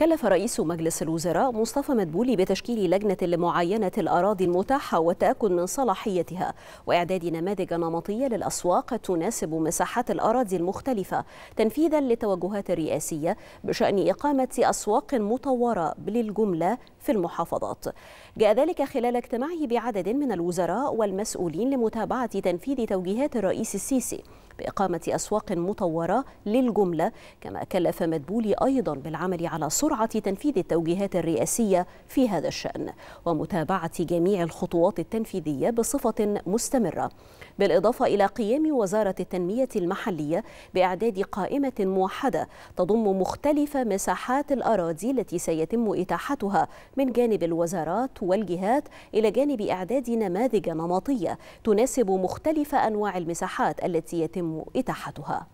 كلف رئيس مجلس الوزراء مصطفى مدبولي بتشكيل لجنة لمعاينة الأراضي المتاحة والتأكد من صلاحيتها وإعداد نماذج نمطية للأسواق تناسب مساحات الأراضي المختلفة تنفيذا للتوجهات الرئاسية بشأن إقامة أسواق مطورة للجملة في المحافظات جاء ذلك خلال اجتماعه بعدد من الوزراء والمسؤولين لمتابعة تنفيذ توجيهات الرئيس السيسي بإقامة أسواق مطورة للجملة كما كلف مدبولي أيضا بالعمل على سرعة تنفيذ التوجيهات الرئاسية في هذا الشأن ومتابعة جميع الخطوات التنفيذية بصفة مستمرة بالإضافة إلى قيام وزارة التنمية المحلية بإعداد قائمة موحدة تضم مختلف مساحات الأراضي التي سيتم إتاحتها من جانب الوزارات والجهات إلى جانب إعداد نماذج نمطية تناسب مختلف أنواع المساحات التي يتم يتم إتاحتها